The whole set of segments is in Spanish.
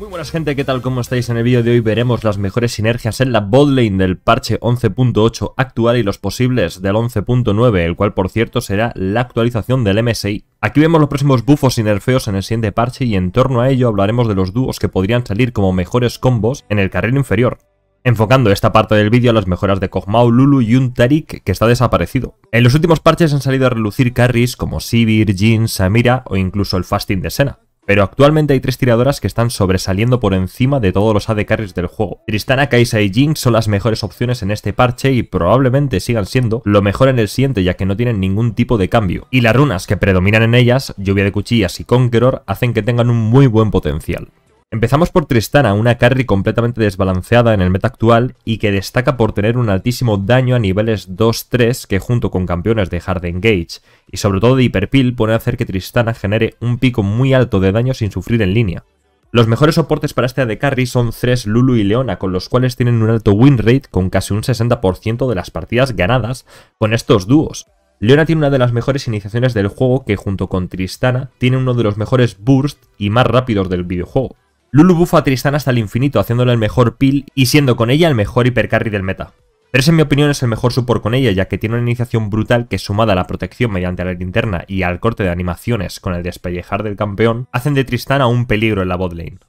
Muy buenas gente, ¿qué tal? ¿Cómo estáis? En el vídeo de hoy veremos las mejores sinergias en la botlane del parche 11.8 actual y los posibles del 11.9, el cual por cierto será la actualización del MSI. Aquí vemos los próximos buffos y nerfeos en el siguiente parche y en torno a ello hablaremos de los dúos que podrían salir como mejores combos en el carril inferior. Enfocando esta parte del vídeo a las mejoras de Kog'Maw, Lulu y un Tarik que está desaparecido. En los últimos parches han salido a relucir carries como Sivir, Jin, Samira o incluso el Fasting de Senna pero actualmente hay tres tiradoras que están sobresaliendo por encima de todos los AD carries del juego. Tristana, Kaisa y Jinx son las mejores opciones en este parche y probablemente sigan siendo lo mejor en el siguiente ya que no tienen ningún tipo de cambio. Y las runas que predominan en ellas, Lluvia de Cuchillas y Conqueror, hacen que tengan un muy buen potencial. Empezamos por Tristana, una carry completamente desbalanceada en el meta actual y que destaca por tener un altísimo daño a niveles 2-3 que junto con campeones de Hard Engage y sobre todo de Hyper Peel pueden hacer que Tristana genere un pico muy alto de daño sin sufrir en línea. Los mejores soportes para este de carry son 3 Lulu y Leona, con los cuales tienen un alto win rate con casi un 60% de las partidas ganadas con estos dúos, Leona tiene una de las mejores iniciaciones del juego que junto con Tristana tiene uno de los mejores bursts y más rápidos del videojuego. Lulu buffa a Tristán hasta el infinito haciéndole el mejor peel y siendo con ella el mejor hipercarry del meta. Pero en mi opinión es el mejor support con ella ya que tiene una iniciación brutal que sumada a la protección mediante la linterna y al corte de animaciones con el despellejar del campeón, hacen de Tristana un peligro en la botlane. lane.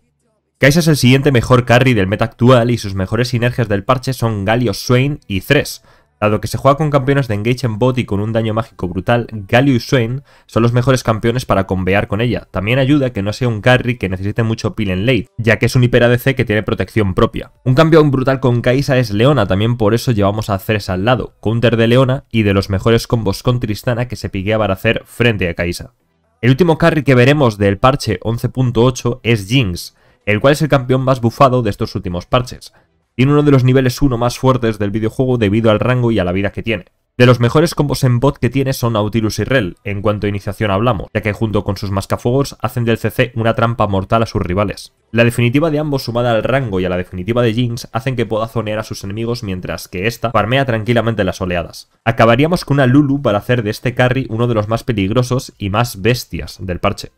Kai'Sa es el siguiente mejor carry del meta actual y sus mejores sinergias del parche son Galio, Swain y Thresh, Dado que se juega con campeones de Engage en Bot y con un daño mágico brutal, Galio y Swain son los mejores campeones para convear con ella. También ayuda que no sea un carry que necesite mucho peel en late, ya que es un hiper ADC que tiene protección propia. Un campeón brutal con Kaisa es Leona, también por eso llevamos a Ceres al lado, counter de Leona y de los mejores combos con Tristana que se piquea para hacer frente a Kaisa. El último carry que veremos del parche 11.8 es Jinx, el cual es el campeón más bufado de estos últimos parches. Tiene uno de los niveles 1 más fuertes del videojuego debido al rango y a la vida que tiene. De los mejores combos en bot que tiene son Nautilus y Rel, en cuanto a iniciación hablamos, ya que junto con sus mascafuegos hacen del CC una trampa mortal a sus rivales. La definitiva de ambos sumada al rango y a la definitiva de Jinx hacen que pueda zonear a sus enemigos mientras que esta farmea tranquilamente las oleadas. Acabaríamos con una Lulu para hacer de este carry uno de los más peligrosos y más bestias del parche.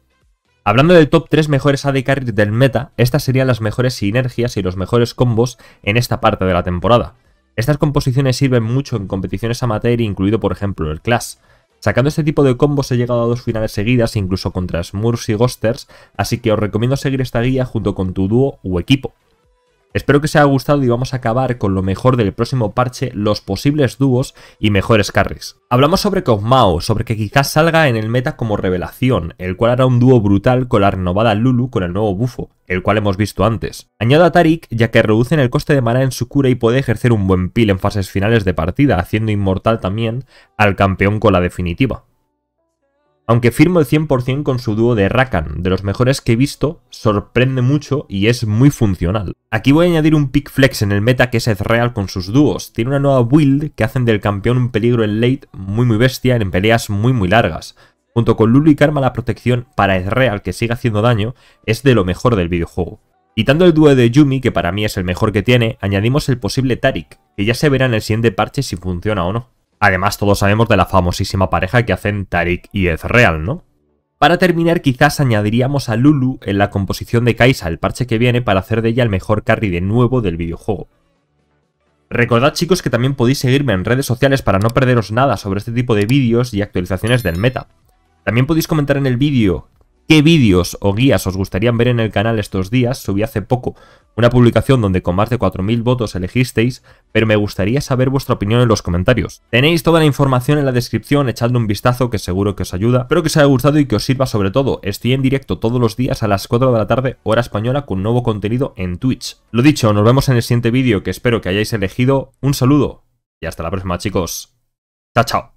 Hablando del top 3 mejores AD del meta, estas serían las mejores sinergias y los mejores combos en esta parte de la temporada. Estas composiciones sirven mucho en competiciones amateur, incluido por ejemplo el Clash. Sacando este tipo de combos he llegado a dos finales seguidas, incluso contra Smurfs y Ghosters, así que os recomiendo seguir esta guía junto con tu dúo u equipo. Espero que os haya gustado y vamos a acabar con lo mejor del próximo parche, los posibles dúos y mejores carries. Hablamos sobre Kog'Mao, sobre que quizás salga en el meta como revelación, el cual hará un dúo brutal con la renovada Lulu con el nuevo bufo, el cual hemos visto antes. Añado a Tarik ya que reducen el coste de mana en su cura y puede ejercer un buen peel en fases finales de partida, haciendo inmortal también al campeón con la definitiva. Aunque firmo el 100% con su dúo de Rakan, de los mejores que he visto, sorprende mucho y es muy funcional. Aquí voy a añadir un pick flex en el meta que es Ezreal con sus dúos. Tiene una nueva build que hacen del campeón un peligro en late muy muy bestia en peleas muy muy largas. Junto con Lulu y Karma la protección para Ezreal que sigue haciendo daño es de lo mejor del videojuego. Quitando el dúo de Yumi, que para mí es el mejor que tiene, añadimos el posible Tarik, que ya se verá en el siguiente parche si funciona o no. Además, todos sabemos de la famosísima pareja que hacen Tarik y Ezreal, ¿no? Para terminar, quizás añadiríamos a Lulu en la composición de Kaisa el parche que viene para hacer de ella el mejor carry de nuevo del videojuego. Recordad chicos que también podéis seguirme en redes sociales para no perderos nada sobre este tipo de vídeos y actualizaciones del meta. También podéis comentar en el vídeo qué vídeos o guías os gustarían ver en el canal estos días. Subí hace poco una publicación donde con más de 4.000 votos elegisteis, pero me gustaría saber vuestra opinión en los comentarios. Tenéis toda la información en la descripción, echadle un vistazo que seguro que os ayuda. Espero que os haya gustado y que os sirva sobre todo. Estoy en directo todos los días a las 4 de la tarde, hora española, con nuevo contenido en Twitch. Lo dicho, nos vemos en el siguiente vídeo que espero que hayáis elegido. Un saludo y hasta la próxima chicos. Chao, chao.